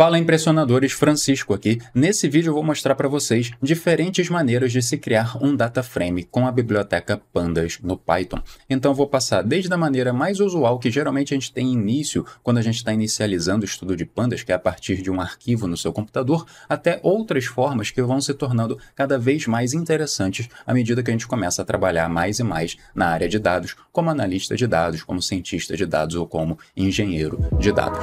Fala impressionadores, Francisco aqui. Nesse vídeo eu vou mostrar para vocês diferentes maneiras de se criar um data frame com a biblioteca pandas no Python. Então vou passar desde a maneira mais usual que geralmente a gente tem início quando a gente está inicializando o estudo de pandas, que é a partir de um arquivo no seu computador, até outras formas que vão se tornando cada vez mais interessantes à medida que a gente começa a trabalhar mais e mais na área de dados, como analista de dados, como cientista de dados ou como engenheiro de dados.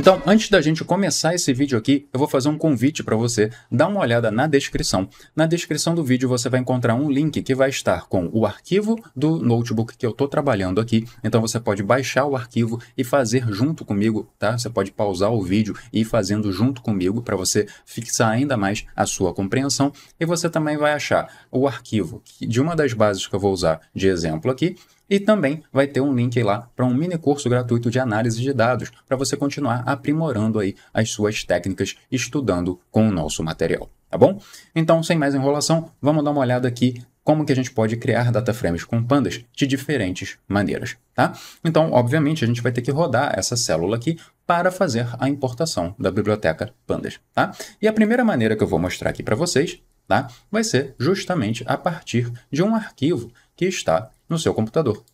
Então, antes da gente começar esse vídeo aqui, eu vou fazer um convite para você dar uma olhada na descrição. Na descrição do vídeo você vai encontrar um link que vai estar com o arquivo do notebook que eu estou trabalhando aqui. Então você pode baixar o arquivo e fazer junto comigo, tá? Você pode pausar o vídeo e ir fazendo junto comigo para você fixar ainda mais a sua compreensão. E você também vai achar o arquivo de uma das bases que eu vou usar de exemplo aqui e também vai ter um link lá para um mini curso gratuito de análise de dados para você continuar aprimorando aí as suas técnicas estudando com o nosso material, tá bom? Então, sem mais enrolação, vamos dar uma olhada aqui como que a gente pode criar data frames com pandas de diferentes maneiras, tá? Então, obviamente, a gente vai ter que rodar essa célula aqui para fazer a importação da biblioteca pandas, tá? E a primeira maneira que eu vou mostrar aqui para vocês, tá? Vai ser justamente a partir de um arquivo que está no seu computador.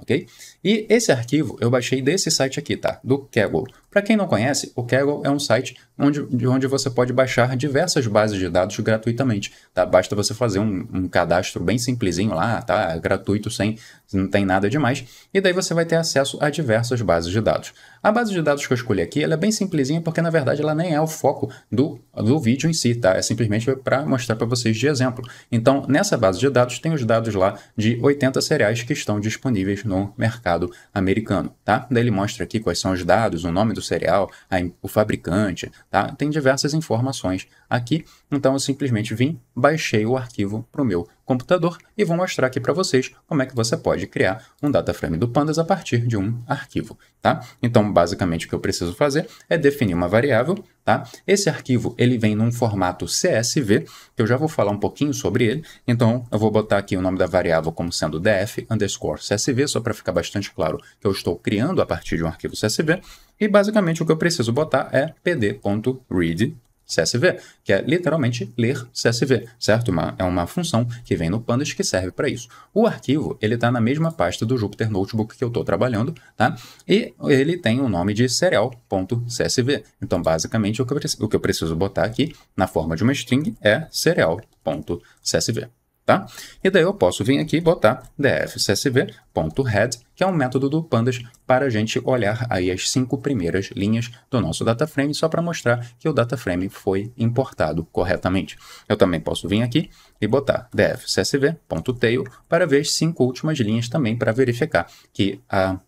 Ok? E esse arquivo eu baixei desse site aqui, tá? Do Kaggle. Para quem não conhece, o Kaggle é um site onde, de onde você pode baixar diversas bases de dados gratuitamente, tá? Basta você fazer um, um cadastro bem simplesinho lá, tá? Gratuito, sem, não tem nada demais. E daí você vai ter acesso a diversas bases de dados. A base de dados que eu escolhi aqui ela é bem simplesinha porque na verdade ela nem é o foco do, do vídeo em si, tá? É simplesmente para mostrar para vocês de exemplo. Então nessa base de dados tem os dados lá de 80 cereais que estão disponíveis no mercado americano, tá? Daí ele mostra aqui quais são os dados, o nome do cereal, a, o fabricante, tá? Tem diversas informações aqui. Então eu simplesmente vim, baixei o arquivo para o meu computador e vou mostrar aqui para vocês como é que você pode criar um dataframe do pandas a partir de um arquivo, tá? Então, basicamente o que eu preciso fazer é definir uma variável, tá? Esse arquivo, ele vem num formato CSV, que eu já vou falar um pouquinho sobre ele, então eu vou botar aqui o nome da variável como sendo df underscore CSV, só para ficar bastante claro que eu estou criando a partir de um arquivo CSV, e basicamente o que eu preciso botar é pd.read CSV, que é literalmente ler CSV, certo? Uma, é uma função que vem no Pandas que serve para isso. O arquivo, ele está na mesma pasta do Jupyter Notebook que eu estou trabalhando, tá? E ele tem o nome de serial.csv. Então, basicamente, o que, eu, o que eu preciso botar aqui, na forma de uma string, é serial.csv tá? E daí eu posso vir aqui e botar dfcsv.head, que é um método do Pandas para a gente olhar aí as cinco primeiras linhas do nosso dataframe, só para mostrar que o dataframe foi importado corretamente. Eu também posso vir aqui e botar dfcsv.tail para ver as cinco últimas linhas também para verificar que a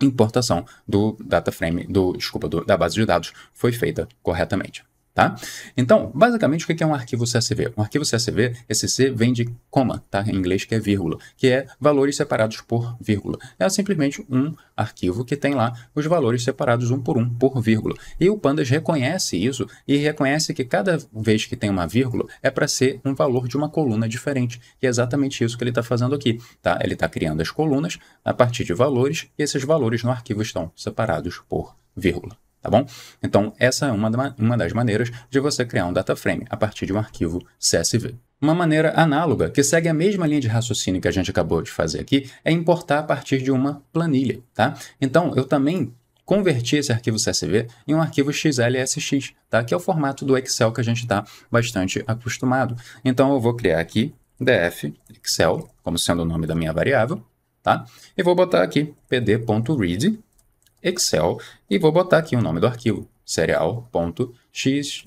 importação do frame, do, desculpa, do, da base de dados foi feita corretamente. Tá? Então, basicamente, o que é um arquivo CSV? Um arquivo CSV, esse C vem de coma, tá? em inglês que é vírgula, que é valores separados por vírgula. É simplesmente um arquivo que tem lá os valores separados um por um por vírgula. E o Pandas reconhece isso e reconhece que cada vez que tem uma vírgula é para ser um valor de uma coluna diferente. E é exatamente isso que ele está fazendo aqui. Tá? Ele está criando as colunas a partir de valores e esses valores no arquivo estão separados por vírgula tá bom? Então, essa é uma, uma das maneiras de você criar um data frame a partir de um arquivo CSV. Uma maneira análoga, que segue a mesma linha de raciocínio que a gente acabou de fazer aqui, é importar a partir de uma planilha, tá? Então, eu também converti esse arquivo CSV em um arquivo XLSX, tá? Que é o formato do Excel que a gente está bastante acostumado. Então, eu vou criar aqui df Excel, como sendo o nome da minha variável, tá? E vou botar aqui pd.read, Excel e vou botar aqui o nome do arquivo, serial.xlsx,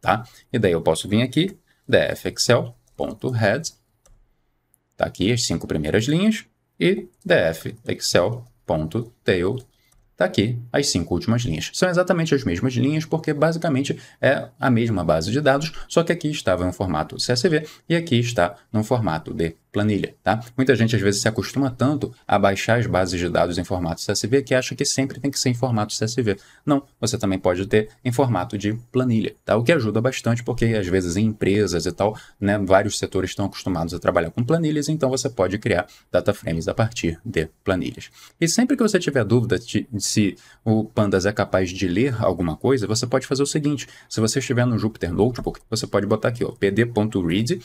tá? E daí eu posso vir aqui, dfexcel.head, tá aqui as cinco primeiras linhas, e dfexcel.tail, tá aqui as cinco últimas linhas. São exatamente as mesmas linhas, porque basicamente é a mesma base de dados, só que aqui estava em um formato CSV e aqui está no formato de planilha, tá? Muita gente às vezes se acostuma tanto a baixar as bases de dados em formato CSV que acha que sempre tem que ser em formato CSV. Não, você também pode ter em formato de planilha, tá? O que ajuda bastante porque às vezes em empresas e tal, né, vários setores estão acostumados a trabalhar com planilhas, então você pode criar data frames a partir de planilhas. E sempre que você tiver dúvida de, se o Pandas é capaz de ler alguma coisa, você pode fazer o seguinte, se você estiver no Jupyter Notebook, você pode botar aqui, ó, pd.read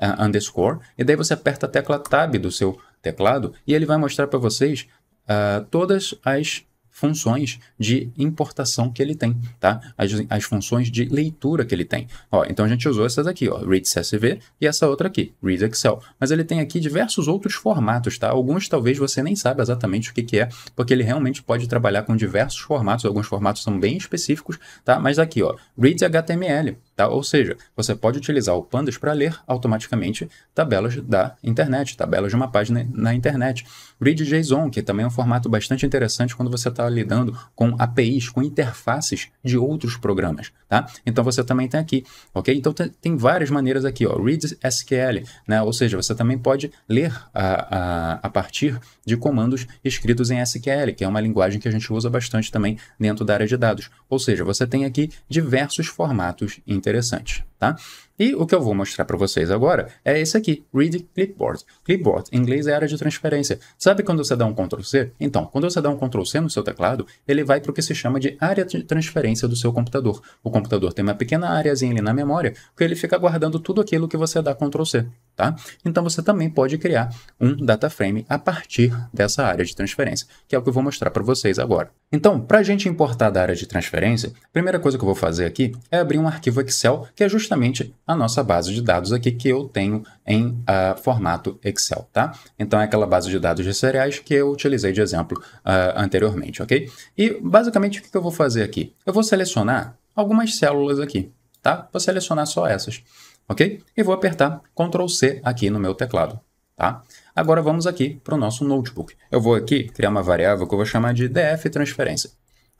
uh, underscore, e daí você aperta a tecla Tab do seu teclado e ele vai mostrar para vocês uh, todas as funções de importação que ele tem, tá? As, as funções de leitura que ele tem. Ó, então a gente usou essas aqui, ó, Read CSV e essa outra aqui, Read Excel. Mas ele tem aqui diversos outros formatos, tá? Alguns talvez você nem saiba exatamente o que, que é, porque ele realmente pode trabalhar com diversos formatos, alguns formatos são bem específicos, tá? Mas aqui, ó, Read HTML. Tá? Ou seja, você pode utilizar o Pandas para ler automaticamente tabelas da internet, tabelas de uma página na internet. ReadJSON, que também é um formato bastante interessante quando você está lidando com APIs, com interfaces de outros programas. Tá? Então você também tem aqui, ok? Então tem várias maneiras aqui, ó. Read SQL, né? ou seja, você também pode ler a, a, a partir de comandos escritos em SQL, que é uma linguagem que a gente usa bastante também dentro da área de dados. Ou seja, você tem aqui diversos formatos interessantes interessante tá? E o que eu vou mostrar para vocês agora é esse aqui, Read Clipboard. Clipboard, em inglês, é área de transferência. Sabe quando você dá um Ctrl+C? Então, quando você dá um Ctrl+C no seu teclado, ele vai para o que se chama de área de transferência do seu computador. O computador tem uma pequena áreazinha ali na memória, que ele fica guardando tudo aquilo que você dá Ctrl+C, tá? Então, você também pode criar um data frame a partir dessa área de transferência, que é o que eu vou mostrar para vocês agora. Então, para a gente importar da área de transferência, a primeira coisa que eu vou fazer aqui é abrir um arquivo Excel, que é justamente justamente a nossa base de dados aqui que eu tenho em uh, formato Excel, tá? Então é aquela base de dados de cereais que eu utilizei de exemplo uh, anteriormente, ok? E basicamente o que eu vou fazer aqui? Eu vou selecionar algumas células aqui, tá? Vou selecionar só essas, ok? E vou apertar Ctrl C aqui no meu teclado, tá? Agora vamos aqui para o nosso notebook. Eu vou aqui criar uma variável que eu vou chamar de df transferência.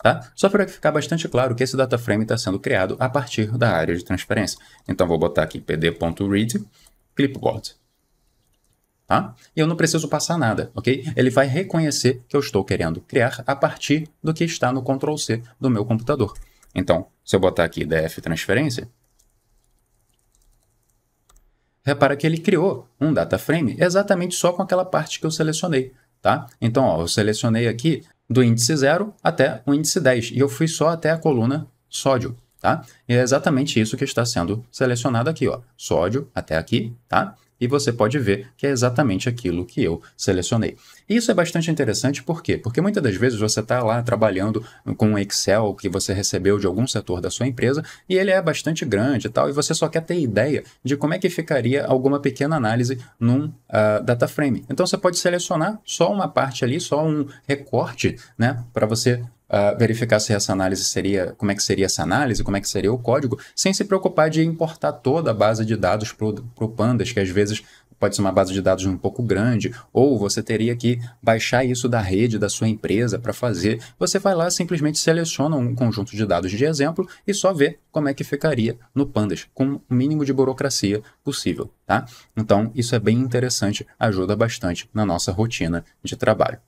Tá? Só para ficar bastante claro que esse data frame está sendo criado a partir da área de transferência. Então, vou botar aqui pd.read clipboard. Tá? E eu não preciso passar nada, ok? Ele vai reconhecer que eu estou querendo criar a partir do que está no Ctrl C do meu computador. Então, se eu botar aqui df transferência, repara que ele criou um data frame exatamente só com aquela parte que eu selecionei, tá? Então, ó, eu selecionei aqui do índice 0 até o índice 10. E eu fui só até a coluna sódio, tá? E é exatamente isso que está sendo selecionado aqui, ó. Sódio até aqui, tá? e você pode ver que é exatamente aquilo que eu selecionei. E isso é bastante interessante, por quê? Porque muitas das vezes você está lá trabalhando com um Excel que você recebeu de algum setor da sua empresa e ele é bastante grande e tal, e você só quer ter ideia de como é que ficaria alguma pequena análise num uh, data frame. Então você pode selecionar só uma parte ali, só um recorte, né, para você uh, verificar se essa análise seria, como é que seria essa análise, como é que seria o código, sem se preocupar de importar toda a base de dados para o Pandas, que às vezes pode ser uma base de dados um pouco grande, ou você teria que baixar isso da rede da sua empresa para fazer. Você vai lá, simplesmente seleciona um conjunto de dados de exemplo e só vê como é que ficaria no Pandas, com o mínimo de burocracia possível, tá? Então, isso é bem interessante, ajuda bastante na nossa rotina de trabalho.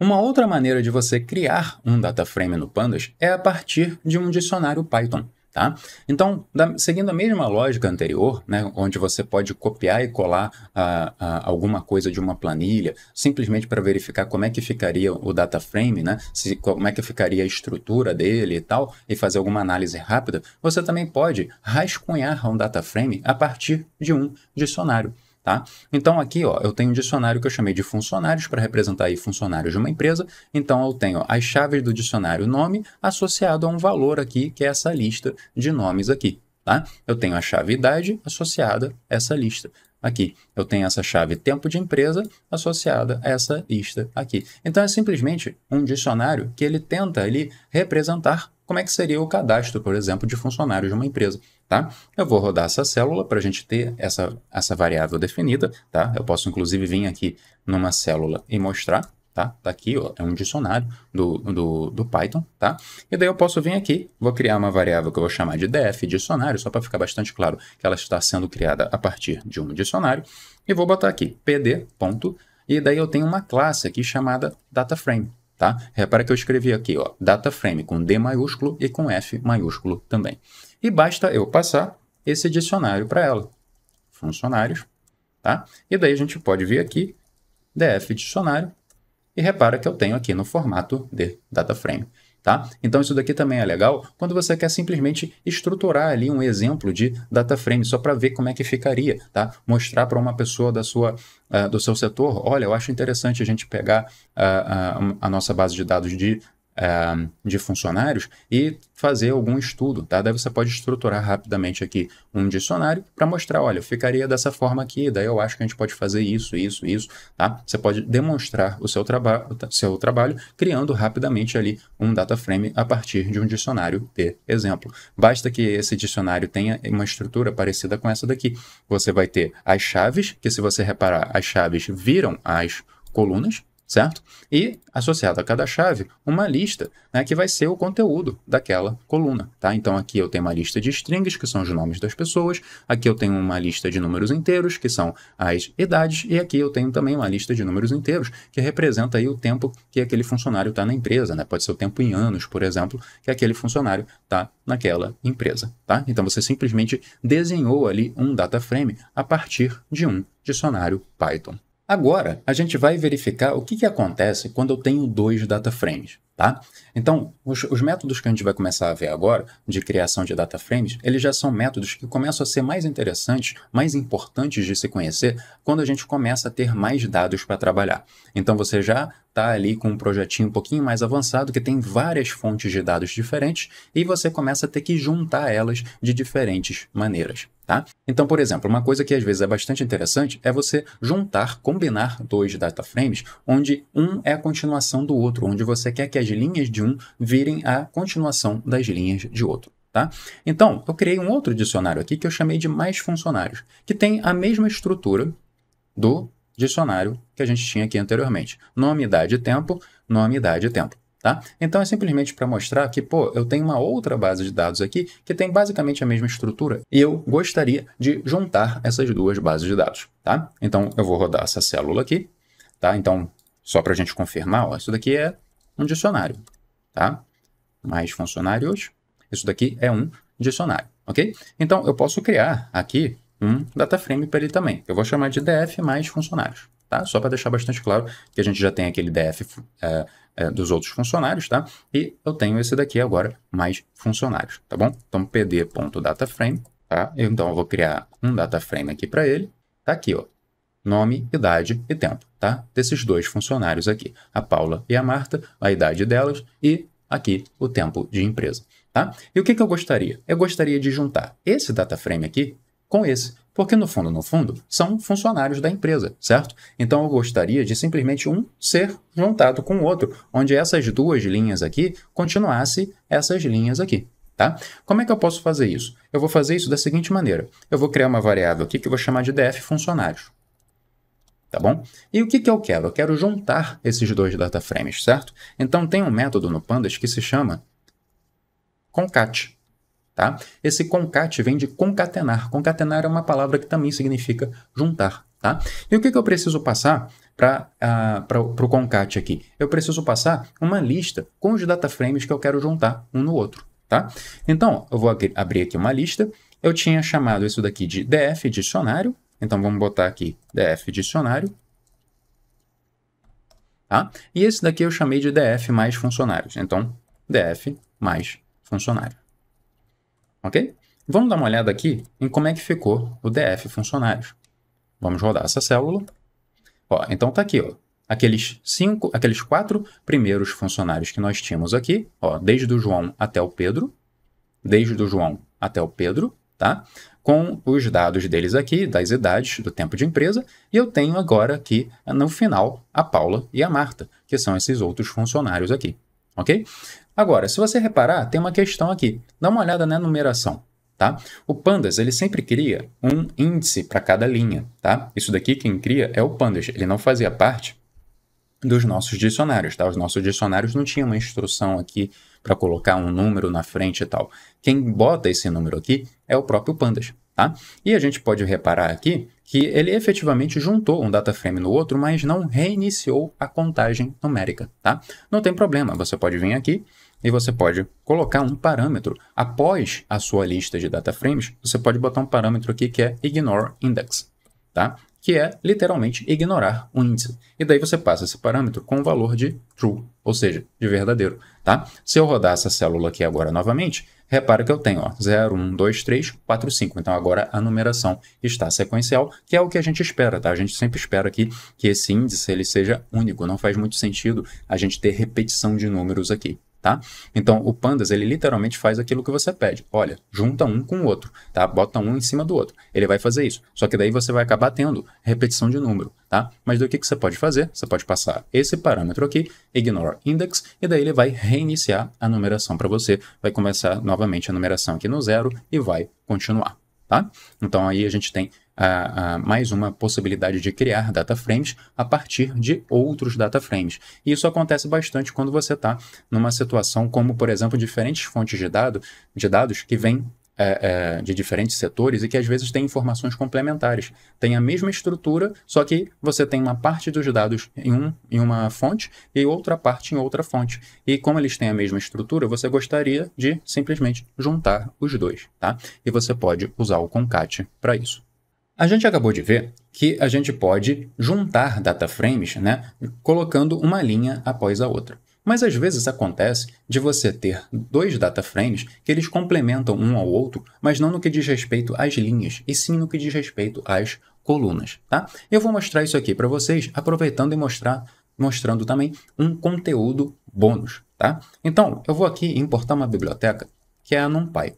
Uma outra maneira de você criar um data frame no Pandas é a partir de um dicionário Python. Tá? Então, da, seguindo a mesma lógica anterior, né, onde você pode copiar e colar ah, ah alguma coisa de uma planilha, simplesmente para verificar como é que ficaria o data frame, né, se, como é que ficaria a estrutura dele e tal, e fazer alguma análise rápida, você também pode rascunhar um data frame a partir de um dicionário. Tá? Então aqui ó, eu tenho um dicionário que eu chamei de funcionários para representar aí funcionários de uma empresa. Então eu tenho as chaves do dicionário nome associado a um valor aqui, que é essa lista de nomes aqui. Tá? Eu tenho a chave idade associada a essa lista aqui. Eu tenho essa chave tempo de empresa associada a essa lista aqui. Então é simplesmente um dicionário que ele tenta ali representar como é que seria o cadastro, por exemplo, de funcionários de uma empresa tá? Eu vou rodar essa célula para a gente ter essa, essa variável definida, tá? Eu posso, inclusive, vir aqui numa célula e mostrar, tá? Tá aqui, ó, é um dicionário do, do, do, Python, tá? E daí eu posso vir aqui, vou criar uma variável que eu vou chamar de def dicionário, só para ficar bastante claro que ela está sendo criada a partir de um dicionário, e vou botar aqui pd. Ponto, e daí eu tenho uma classe aqui chamada DataFrame, tá? Repara que eu escrevi aqui, ó, DataFrame com D maiúsculo e com F maiúsculo também e basta eu passar esse dicionário para ela. Funcionários, tá? E daí a gente pode vir aqui, df dicionário, e repara que eu tenho aqui no formato de data frame. Tá? Então isso daqui também é legal quando você quer simplesmente estruturar ali um exemplo de data frame só para ver como é que ficaria, tá? Mostrar para uma pessoa da sua, uh, do seu setor, olha, eu acho interessante a gente pegar uh, uh, a nossa base de dados de eh, de funcionários e fazer algum estudo, tá? Daí você pode estruturar rapidamente aqui um dicionário para mostrar, olha, ficaria dessa forma aqui, daí eu acho que a gente pode fazer isso, isso, isso, tá? Você pode demonstrar o seu, traba seu trabalho criando rapidamente ali um data frame a partir de um dicionário de exemplo. Basta que esse dicionário tenha uma estrutura parecida com essa daqui. Você vai ter as chaves, que se você reparar, as chaves viram as colunas, certo? E associado a cada chave, uma lista né, que vai ser o conteúdo daquela coluna, tá? Então aqui eu tenho uma lista de strings, que são os nomes das pessoas, aqui eu tenho uma lista de números inteiros, que são as idades, e aqui eu tenho também uma lista de números inteiros, que representa aí o tempo que aquele funcionário está na empresa, né? Pode ser o tempo em anos, por exemplo, que aquele funcionário está naquela empresa, tá? Então você simplesmente desenhou ali um data frame a partir de um dicionário Python. Agora, a gente vai verificar o que, que acontece quando eu tenho dois data frames, tá? Então, os, os, métodos que a gente vai começar a ver agora, de criação de data frames, eles já são métodos que começam a ser mais interessantes, mais importantes de se conhecer, quando a gente começa a ter mais dados para trabalhar. Então, você já tá ali com um projetinho um pouquinho mais avançado que tem várias fontes de dados diferentes e você começa a ter que juntar elas de diferentes maneiras, tá? Então, por exemplo, uma coisa que às vezes é bastante interessante é você juntar, combinar dois data frames onde um é a continuação do outro, onde você quer que as linhas de um virem a continuação das linhas de outro. Tá? Então, eu criei um outro dicionário aqui que eu chamei de mais funcionários, que tem a mesma estrutura do dicionário que a gente tinha aqui anteriormente. Nome, idade e tempo, nome, idade e tempo. Tá? Então é simplesmente para mostrar que, pô, eu tenho uma outra base de dados aqui que tem basicamente a mesma estrutura e eu gostaria de juntar essas duas bases de dados. Tá? Então eu vou rodar essa célula aqui. Tá? Então, só para a gente confirmar, ó, isso daqui é um dicionário. Tá? Mais funcionários. Isso daqui é um dicionário. ok? Então eu posso criar aqui um data frame para ele também. Eu vou chamar de DF mais funcionários, tá? Só para deixar bastante claro que a gente já tem aquele DF é, é, dos outros funcionários, tá? E eu tenho esse daqui agora mais funcionários, tá bom? Então, pd.dataframe, tá? Então, eu vou criar um data frame aqui para ele. Tá aqui, ó. Nome, idade e tempo, tá? Desses dois funcionários aqui, a Paula e a Marta, a idade delas e aqui o tempo de empresa, tá? E o que, que eu gostaria? Eu gostaria de juntar esse data frame aqui com esse. Porque no fundo, no fundo, são funcionários da empresa, certo? Então eu gostaria de simplesmente um ser juntado com o outro, onde essas duas linhas aqui continuassem essas linhas aqui, tá? Como é que eu posso fazer isso? Eu vou fazer isso da seguinte maneira. Eu vou criar uma variável aqui que eu vou chamar de def funcionários, tá bom? E o que, que eu quero? Eu quero juntar esses dois data frames, certo? Então tem um método no Pandas que se chama concat, Tá? Esse concat vem de concatenar. Concatenar é uma palavra que também significa juntar. Tá? E o que, que eu preciso passar para uh, ah, o concat aqui? Eu preciso passar uma lista com os data frames que eu quero juntar um no outro. Tá? Então, eu vou abrir aqui uma lista. Eu tinha chamado isso daqui de df dicionário. Então, vamos botar aqui df dicionário. Tá? E esse daqui eu chamei de df mais funcionários. Então, df mais funcionário ok? Vamos dar uma olhada aqui em como é que ficou o DF funcionários. Vamos rodar essa célula. Ó, então está aqui, ó, aqueles cinco, aqueles quatro primeiros funcionários que nós tínhamos aqui, ó, desde o João até o Pedro, desde o João até o Pedro, tá? Com os dados deles aqui, das idades, do tempo de empresa, e eu tenho agora aqui no final a Paula e a Marta, que são esses outros funcionários aqui, ok? Agora, se você reparar, tem uma questão aqui. Dá uma olhada na numeração. Tá? O Pandas ele sempre cria um índice para cada linha. Tá? Isso daqui quem cria é o Pandas. Ele não fazia parte dos nossos dicionários. Tá? Os nossos dicionários não tinham uma instrução aqui para colocar um número na frente e tal. Quem bota esse número aqui é o próprio Pandas. Tá? E a gente pode reparar aqui que ele efetivamente juntou um data frame no outro, mas não reiniciou a contagem numérica, tá? Não tem problema, você pode vir aqui e você pode colocar um parâmetro após a sua lista de data frames. você pode botar um parâmetro aqui que é ignore index, tá? que é literalmente ignorar um índice. E daí você passa esse parâmetro com o valor de true, ou seja, de verdadeiro. Tá? Se eu rodar essa célula aqui agora novamente, repara que eu tenho ó, 0, 1, 2, 3, 4, 5. Então agora a numeração está sequencial, que é o que a gente espera. Tá? A gente sempre espera aqui que esse índice ele seja único. Não faz muito sentido a gente ter repetição de números aqui tá? Então, o pandas, ele literalmente faz aquilo que você pede. Olha, junta um com o outro, tá? Bota um em cima do outro. Ele vai fazer isso. Só que daí você vai acabar tendo repetição de número, tá? Mas do que, que você pode fazer? Você pode passar esse parâmetro aqui, ignore index, e daí ele vai reiniciar a numeração para você. Vai começar novamente a numeração aqui no zero e vai continuar, tá? Então, aí a gente tem a, a, mais uma possibilidade de criar data frames a partir de outros data frames. E isso acontece bastante quando você está numa situação como, por exemplo, diferentes fontes de, dado, de dados que vêm é, é, de diferentes setores e que às vezes têm informações complementares. Tem a mesma estrutura, só que você tem uma parte dos dados em, um, em uma fonte e outra parte em outra fonte. E como eles têm a mesma estrutura, você gostaria de simplesmente juntar os dois, tá? E você pode usar o concat para isso. A gente acabou de ver que a gente pode juntar data frames, né, colocando uma linha após a outra. Mas às vezes acontece de você ter dois data frames que eles complementam um ao outro, mas não no que diz respeito às linhas, e sim no que diz respeito às colunas, tá? Eu vou mostrar isso aqui para vocês, aproveitando e mostrar, mostrando também um conteúdo bônus, tá? Então, eu vou aqui importar uma biblioteca que é a NumPy.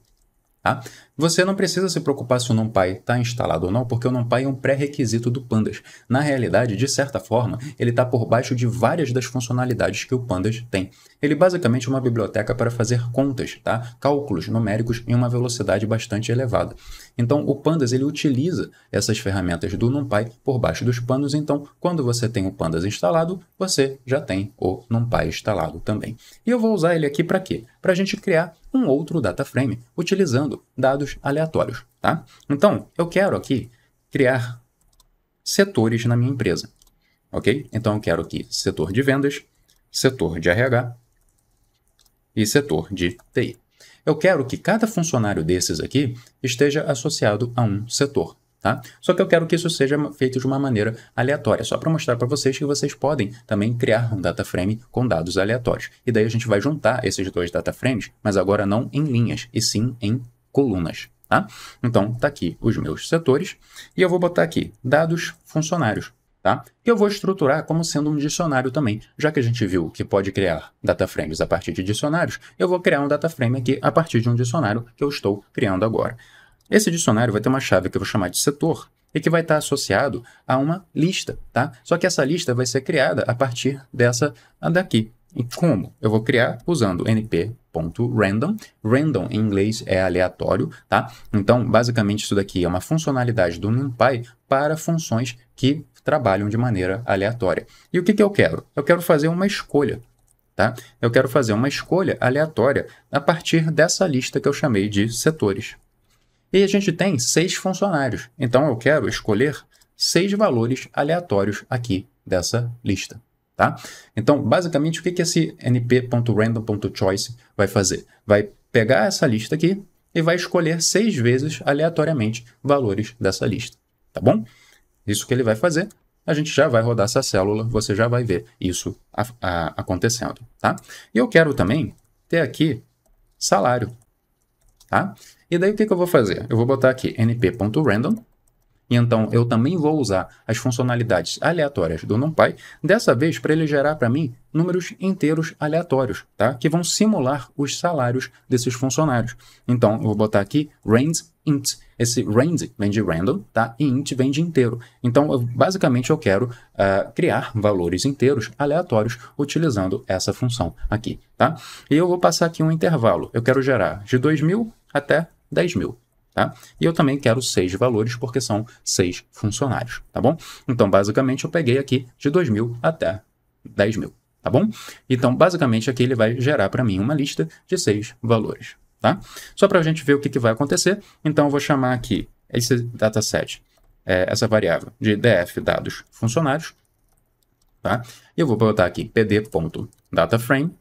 Tá? Você não precisa se preocupar se o NumPy está instalado ou não, porque o NumPy é um pré-requisito do Pandas. Na realidade, de certa forma, ele está por baixo de várias das funcionalidades que o Pandas tem. Ele basicamente é uma biblioteca para fazer contas, tá? cálculos numéricos em uma velocidade bastante elevada. Então, o Pandas ele utiliza essas ferramentas do NumPy por baixo dos panos, então, quando você tem o Pandas instalado, você já tem o NumPy instalado também. E eu vou usar ele aqui para quê? Para a gente criar um outro data frame utilizando dados aleatórios, tá? Então, eu quero aqui criar setores na minha empresa, ok? Então, eu quero aqui setor de vendas, setor de RH e setor de TI. Eu quero que cada funcionário desses aqui esteja associado a um setor, Tá? Só que eu quero que isso seja feito de uma maneira aleatória, só para mostrar para vocês que vocês podem também criar um data frame com dados aleatórios. E daí a gente vai juntar esses dois data frames, mas agora não em linhas, e sim em colunas. Tá? Então, tá aqui os meus setores e eu vou botar aqui dados funcionários, tá? Que eu vou estruturar como sendo um dicionário também, já que a gente viu que pode criar data frames a partir de dicionários, eu vou criar um data frame aqui a partir de um dicionário que eu estou criando agora. Esse dicionário vai ter uma chave que eu vou chamar de setor e que vai estar associado a uma lista, tá? Só que essa lista vai ser criada a partir dessa daqui. E como? Eu vou criar usando np.random. .random. Random em inglês é aleatório, tá? Então, basicamente isso daqui é uma funcionalidade do NumPy para funções que trabalham de maneira aleatória. E o que, que eu quero? Eu quero fazer uma escolha, tá? Eu quero fazer uma escolha aleatória a partir dessa lista que eu chamei de setores. E a gente tem seis funcionários. Então eu quero escolher seis valores aleatórios aqui dessa lista. Tá? Então, basicamente, o que, que esse np.random.choice vai fazer? Vai pegar essa lista aqui e vai escolher seis vezes aleatoriamente valores dessa lista. Tá bom? Isso que ele vai fazer. A gente já vai rodar essa célula, você já vai ver isso a, a, acontecendo. Tá? E eu quero também ter aqui salário tá? E daí o que, que eu vou fazer? Eu vou botar aqui np.random, e então eu também vou usar as funcionalidades aleatórias do NumPy, dessa vez para ele gerar para mim números inteiros aleatórios, tá? que vão simular os salários desses funcionários. Então eu vou botar aqui range int. Esse range vem de random tá? e int vem de inteiro. Então eu, basicamente eu quero uh, criar valores inteiros aleatórios utilizando essa função aqui. Tá? E eu vou passar aqui um intervalo. Eu quero gerar de 2000 até 10 mil. Tá? E eu também quero seis valores, porque são seis funcionários, tá bom? Então, basicamente, eu peguei aqui de 2 mil até 10 mil, tá bom? Então, basicamente, aqui ele vai gerar para mim uma lista de seis valores, tá? Só para a gente ver o que, que, vai acontecer, então eu vou chamar aqui esse dataset, é, essa variável de df dados funcionários, tá? E eu vou botar aqui pd.dataframe,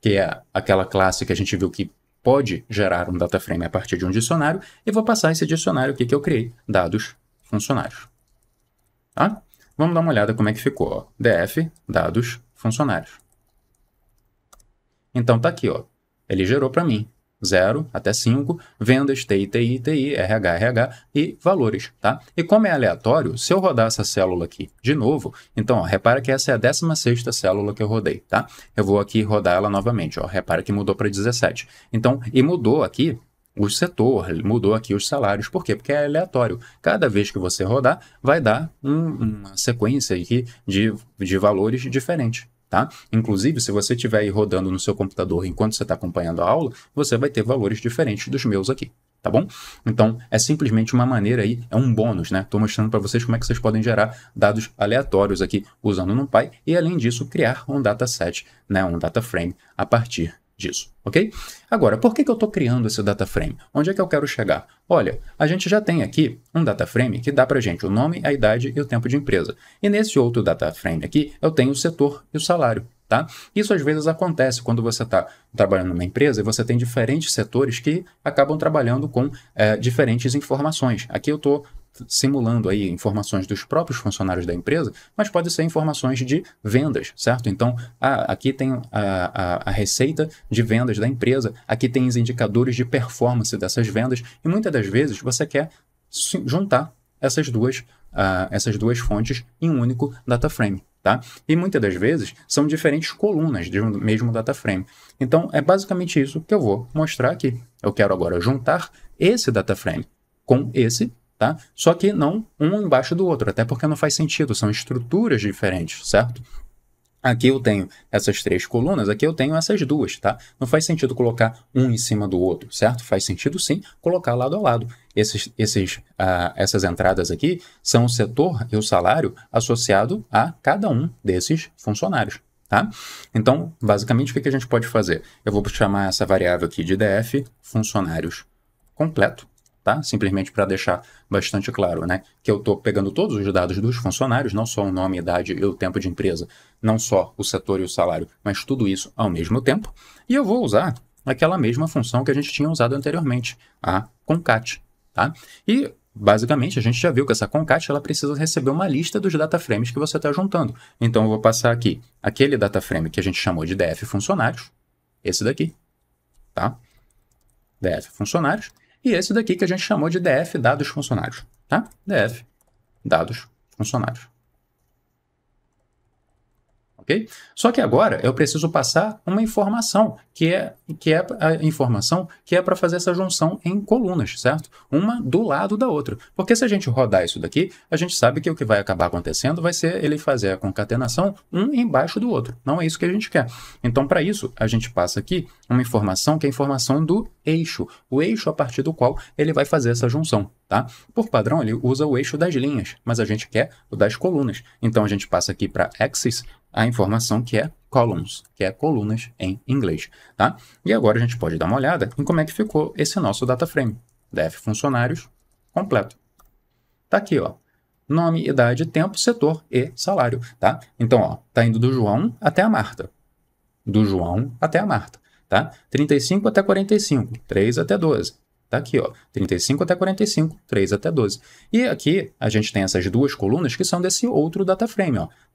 que é aquela classe que a gente viu que pode gerar um data frame a partir de um dicionário e vou passar esse dicionário aqui que eu criei, dados funcionários. Tá? Vamos dar uma olhada como é que ficou. Ó. df dados funcionários. Então está aqui, ó. ele gerou para mim 0 até 5, vendas, TI, TI, TI, RH, RH e valores, tá? E como é aleatório, se eu rodar essa célula aqui de novo, então, ó, repara que essa é a 16 célula que eu rodei, tá? Eu vou aqui rodar ela novamente, ó, repara que mudou para 17. Então, e mudou aqui o setor, mudou aqui os salários. Por quê? Porque é aleatório. Cada vez que você rodar, vai dar um, uma sequência aqui de, de valores diferentes tá? Inclusive, se você estiver aí rodando no seu computador enquanto você está acompanhando a aula, você vai ter valores diferentes dos meus aqui, tá bom? Então, é simplesmente uma maneira aí, é um bônus, né? Estou mostrando para vocês como é que vocês podem gerar dados aleatórios aqui usando o NumPy e, além disso, criar um dataset, né? um data frame a partir disso, ok? Agora, por que, que eu estou criando esse data frame? Onde é que eu quero chegar? Olha, a gente já tem aqui um data frame que dá para gente o nome, a idade e o tempo de empresa. E nesse outro data frame aqui, eu tenho o setor e o salário. Tá? Isso às vezes acontece quando você está trabalhando numa empresa e você tem diferentes setores que acabam trabalhando com é, diferentes informações. Aqui eu estou simulando aí informações dos próprios funcionários da empresa, mas pode ser informações de vendas, certo? Então, ah, aqui tem a, a, a, receita de vendas da empresa, aqui tem os indicadores de performance dessas vendas, e muitas das vezes você quer juntar essas duas, essas duas fontes em um único data frame. Tá? E muitas das vezes são diferentes colunas de um mesmo data frame. Então, é basicamente isso que eu vou mostrar aqui. Eu quero agora juntar esse data frame com esse tá? Só que não um embaixo do outro, até porque não faz sentido, são estruturas diferentes, certo? Aqui eu tenho essas três colunas, aqui eu tenho essas duas, tá? Não faz sentido colocar um em cima do outro, certo? Faz sentido sim colocar lado a lado. Esses, esses, uh, essas entradas aqui são o setor e o salário associado a cada um desses funcionários, tá? Então, basicamente, o que, que a gente pode fazer? Eu vou chamar essa variável aqui de df funcionários completo tá? Simplesmente para deixar bastante claro, né? Que eu estou pegando todos os dados dos funcionários, não só o nome, idade e o tempo de empresa, não só o setor e o salário, mas tudo isso ao mesmo tempo. E eu vou usar aquela mesma função que a gente tinha usado anteriormente, a concat, tá? E Basicamente, a gente já viu que essa concat ela precisa receber uma lista dos data frames que você está juntando. Então, eu vou passar aqui aquele data frame que a gente chamou de df funcionários, esse daqui, tá? df funcionários, e esse daqui que a gente chamou de DF dados funcionários, tá? DF dados funcionários ok? Só que agora eu preciso passar uma informação, que é, que é a informação que é para fazer essa junção em colunas, certo? Uma do lado da outra. Porque se a gente rodar isso daqui, a gente sabe que o que vai acabar acontecendo vai ser ele fazer a concatenação um embaixo do outro. Não é isso que a gente quer. Então, para isso, a gente passa aqui uma informação que é a informação do eixo, o eixo a partir do qual ele vai fazer essa junção. Tá? Por padrão, ele usa o eixo das linhas, mas a gente quer o das colunas. Então, a gente passa aqui para axis, a informação que é columns, que é colunas em inglês, tá? E agora a gente pode dar uma olhada em como é que ficou esse nosso data frame, def funcionários completo. Tá aqui, ó. Nome, idade, tempo, setor e salário, tá? Então, ó, tá indo do João até a Marta. Do João até a Marta, tá? 35 até 45, 3 até 12. Tá aqui, ó, 35 até 45, 3 até 12. E aqui a gente tem essas duas colunas que são desse outro data frame, ó,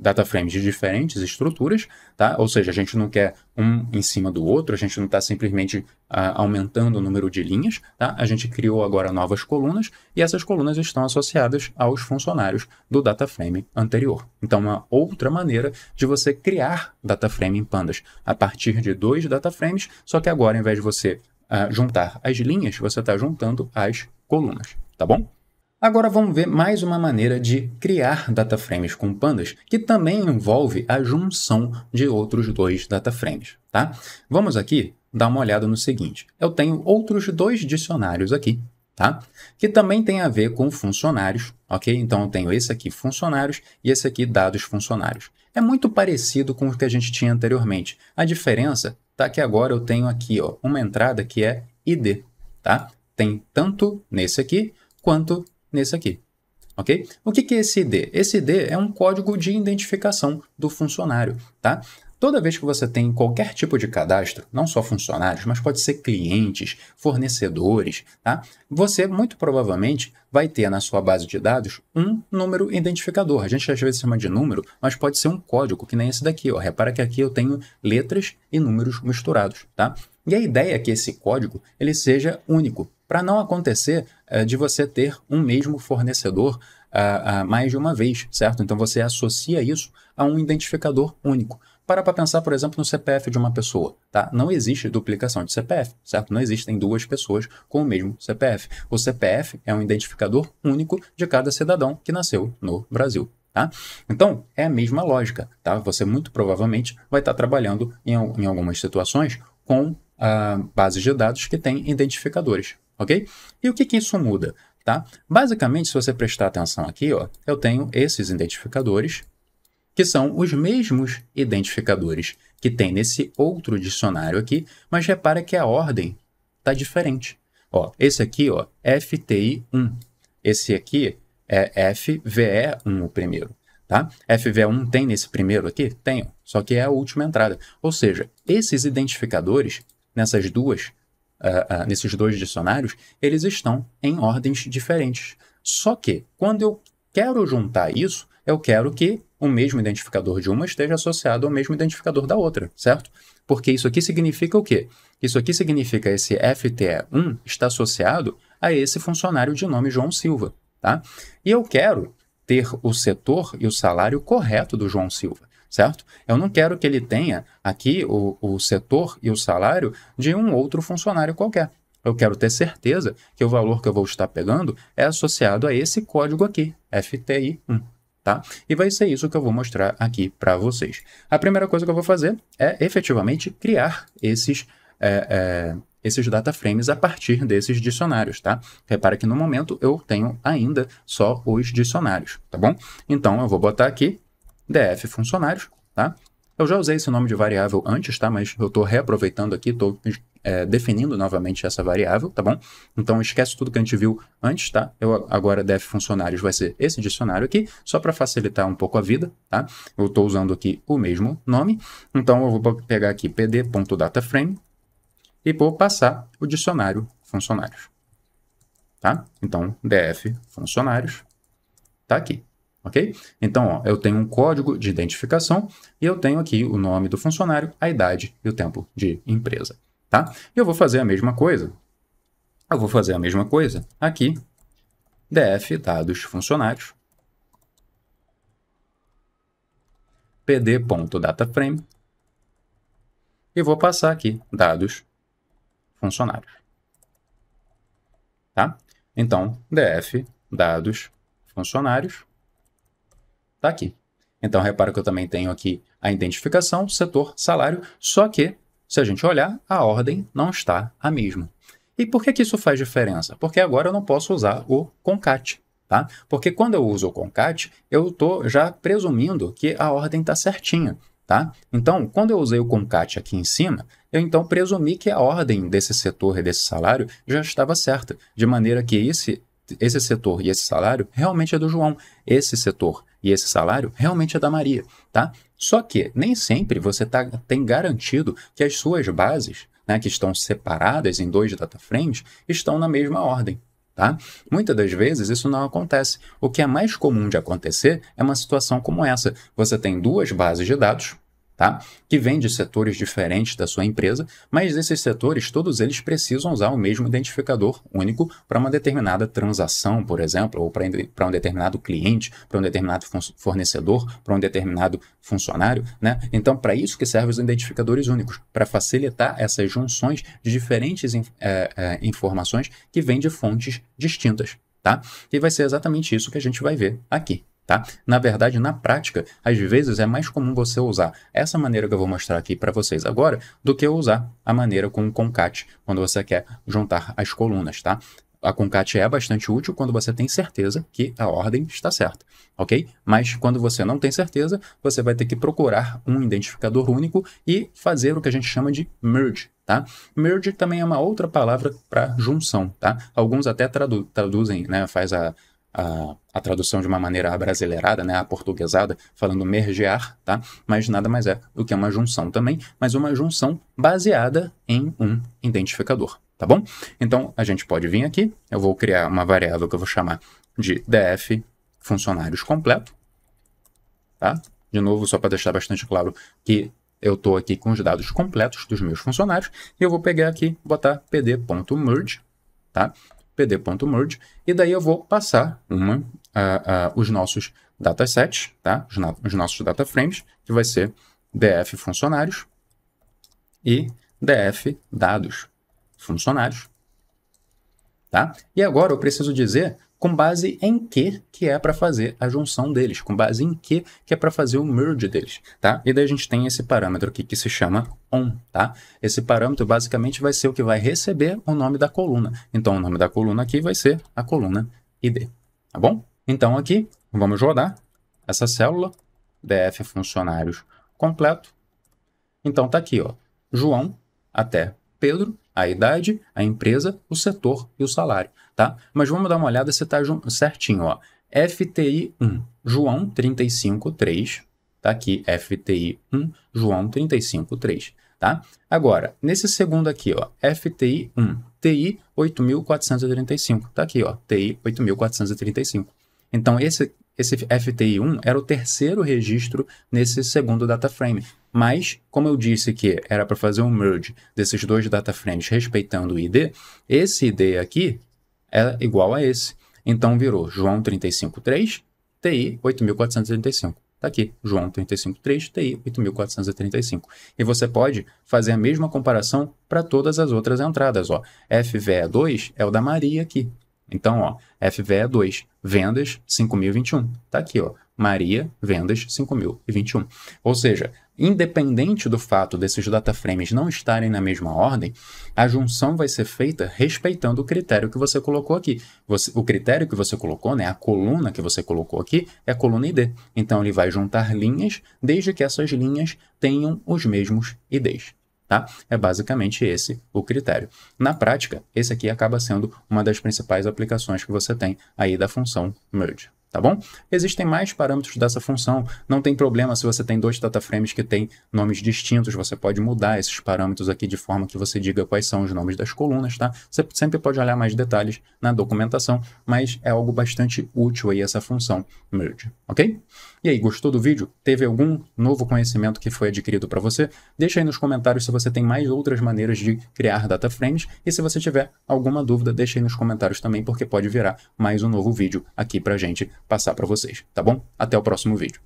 data frames de diferentes estruturas, tá? Ou seja, a gente não quer um em cima do outro, a gente não está simplesmente ah, aumentando o número de linhas, tá? A gente criou agora novas colunas e essas colunas estão associadas aos funcionários do data frame anterior. Então, é uma outra maneira de você criar data frame em pandas a partir de dois data frames, só que agora, ao invés de você ah, juntar as linhas, você está juntando as colunas, tá bom? Agora vamos ver mais uma maneira de criar data frames com pandas, que também envolve a junção de outros dois frames, tá? Vamos aqui dar uma olhada no seguinte. Eu tenho outros dois dicionários aqui, tá? Que também tem a ver com funcionários, ok? Então eu tenho esse aqui funcionários e esse aqui dados funcionários. É muito parecido com o que a gente tinha anteriormente. A diferença tá que agora eu tenho aqui, ó, uma entrada que é ID, tá? Tem tanto nesse aqui quanto nesse aqui. ok? O que, que é esse ID? Esse ID é um código de identificação do funcionário, tá? Toda vez que você tem qualquer tipo de cadastro, não só funcionários, mas pode ser clientes, fornecedores, tá? Você muito provavelmente vai ter na sua base de dados um número identificador. A gente às vezes chama de número, mas pode ser um código, que nem esse daqui, ó. Repara que aqui eu tenho letras e números misturados, tá? E a ideia é que esse código ele seja único, para não acontecer uh, de você ter um mesmo fornecedor uh, uh, mais de uma vez, certo? Então você associa isso a um identificador único. Para para pensar, por exemplo, no CPF de uma pessoa, tá? Não existe duplicação de CPF, certo? Não existem duas pessoas com o mesmo CPF. O CPF é um identificador único de cada cidadão que nasceu no Brasil, Tá? Então, é a mesma lógica. Tá? Você muito provavelmente vai estar tá trabalhando em, em algumas situações com ah, bases de dados que têm identificadores ok? E o que, que isso muda, tá? Basicamente, se você prestar atenção aqui, ó, eu tenho esses identificadores, que são os mesmos identificadores que tem nesse outro dicionário aqui, mas repara que a ordem está diferente. Ó, esse aqui, ó, FTI1. Esse aqui é FVE1, o primeiro. Tá? FVE1 tem nesse primeiro aqui? Tem, só que é a última entrada. Ou seja, esses identificadores, nessas duas uh, nesses dois dicionários, eles estão em ordens diferentes. Só que, quando eu quero juntar isso, eu quero que o mesmo identificador de uma esteja associado ao mesmo identificador da outra, certo? Porque isso aqui significa o quê? Isso aqui significa esse FTE1 está associado a esse funcionário de nome João Silva, tá? E eu quero ter o setor e o salário correto do João Silva certo? Eu não quero que ele tenha aqui o, o setor e o salário de um outro funcionário qualquer. Eu quero ter certeza que o valor que eu vou estar pegando é associado a esse código aqui, FTI1. Tá? E vai ser isso que eu vou mostrar aqui para vocês. A primeira coisa que eu vou fazer é efetivamente criar esses, é, é, esses data frames a partir desses dicionários, tá? Repara que no momento eu tenho ainda só os dicionários, tá bom? Então eu vou botar aqui df funcionários, tá? Eu já usei esse nome de variável antes, tá? Mas eu estou reaproveitando aqui, estou é, definindo novamente essa variável, tá bom? Então esquece tudo que a gente viu antes, tá? Eu agora def funcionários vai ser esse dicionário aqui, só para facilitar um pouco a vida, tá? Eu estou usando aqui o mesmo nome, então eu vou pegar aqui pd.dataframe e vou passar o dicionário funcionários, tá? Então df funcionários tá aqui ok? Então, ó, eu tenho um código de identificação e eu tenho aqui o nome do funcionário, a idade e o tempo de empresa, tá? E eu vou fazer a mesma coisa. Eu vou fazer a mesma coisa aqui, df dados funcionários, pd.dataframe e vou passar aqui dados funcionários, tá? Então, df dados funcionários está aqui. Então, repara que eu também tenho aqui a identificação, setor, salário, só que, se a gente olhar, a ordem não está a mesma. E por que, que isso faz diferença? Porque agora eu não posso usar o concat, tá? Porque quando eu uso o concat, eu estou já presumindo que a ordem está certinha, tá? Então, quando eu usei o concat aqui em cima, eu então presumi que a ordem desse setor e desse salário já estava certa, de maneira que esse esse setor e esse salário realmente é do João. Esse setor e esse salário realmente é da Maria, tá? Só que nem sempre você tá, tem garantido que as suas bases, né, que estão separadas em dois data frames, estão na mesma ordem. Tá? Muitas das vezes isso não acontece. O que é mais comum de acontecer é uma situação como essa. Você tem duas bases de dados, Tá? que vem de setores diferentes da sua empresa, mas esses setores, todos eles precisam usar o mesmo identificador único para uma determinada transação, por exemplo, ou para um determinado cliente, para um determinado fornecedor, para um determinado funcionário. Né? Então, para isso que servem os identificadores únicos, para facilitar essas junções de diferentes é, é, informações que vêm de fontes distintas. Tá? E vai ser exatamente isso que a gente vai ver aqui. Tá? Na verdade, na prática, às vezes é mais comum você usar essa maneira que eu vou mostrar aqui para vocês agora do que usar a maneira com o concat quando você quer juntar as colunas, tá? A concat é bastante útil quando você tem certeza que a ordem está certa, ok? Mas quando você não tem certeza, você vai ter que procurar um identificador único e fazer o que a gente chama de merge, Tá? Merge também é uma outra palavra para junção, tá? Alguns até tradu traduzem, né? Faz a, a, a tradução de uma maneira brasileirada, né, aportuguesada, falando mergear, tá? Mas nada mais é do que uma junção também, mas uma junção baseada em um identificador, tá bom? Então, a gente pode vir aqui, eu vou criar uma variável que eu vou chamar de df funcionários completo, tá? De novo, só para deixar bastante claro que eu estou aqui com os dados completos dos meus funcionários, e eu vou pegar aqui, botar pd.merge, tá? pd.merge, e daí eu vou passar uma, uh, uh, os nossos datasets, tá? os, os nossos data frames, que vai ser df funcionários e df dados funcionários. Tá? E agora eu preciso dizer com base em que que é para fazer a junção deles, com base em que que é para fazer o merge deles, tá? E daí a gente tem esse parâmetro aqui que se chama on, tá? Esse parâmetro basicamente vai ser o que vai receber o nome da coluna. Então o nome da coluna aqui vai ser a coluna id, tá bom? Então aqui vamos rodar essa célula df funcionários completo. Então tá aqui, ó, João até Pedro a idade, a empresa, o setor e o salário, tá? Mas vamos dar uma olhada se tá certinho, ó. FTI 1, João 353, tá aqui FTI 1, João 353, tá? Agora, nesse segundo aqui, ó, FTI 1, TI 8435, tá aqui, ó, TI 8435. Então esse esse FTI1 era o terceiro registro nesse segundo data frame. Mas, como eu disse que era para fazer um merge desses dois data frames respeitando o ID, esse ID aqui é igual a esse. Então virou João 353 TI 8435. Está aqui, João 353 TI 8435. E você pode fazer a mesma comparação para todas as outras entradas. Ó. FVE2 é o da Maria aqui. Então, ó, FVE 2, vendas 5.021. Tá aqui, ó. Maria, vendas 5.021. Ou seja, independente do fato desses data frames não estarem na mesma ordem, a junção vai ser feita respeitando o critério que você colocou aqui. Você, o critério que você colocou, né, a coluna que você colocou aqui, é a coluna ID. Então, ele vai juntar linhas, desde que essas linhas tenham os mesmos IDs. Tá? É basicamente esse o critério. Na prática, esse aqui acaba sendo uma das principais aplicações que você tem aí da função merge tá bom? Existem mais parâmetros dessa função, não tem problema se você tem dois dataframes que têm nomes distintos, você pode mudar esses parâmetros aqui de forma que você diga quais são os nomes das colunas, tá? Você sempre pode olhar mais detalhes na documentação, mas é algo bastante útil aí essa função merge, ok? E aí, gostou do vídeo? Teve algum novo conhecimento que foi adquirido para você? Deixa aí nos comentários se você tem mais outras maneiras de criar data frames e se você tiver alguma dúvida, deixa aí nos comentários também porque pode virar mais um novo vídeo aqui para gente passar para vocês, tá bom? Até o próximo vídeo.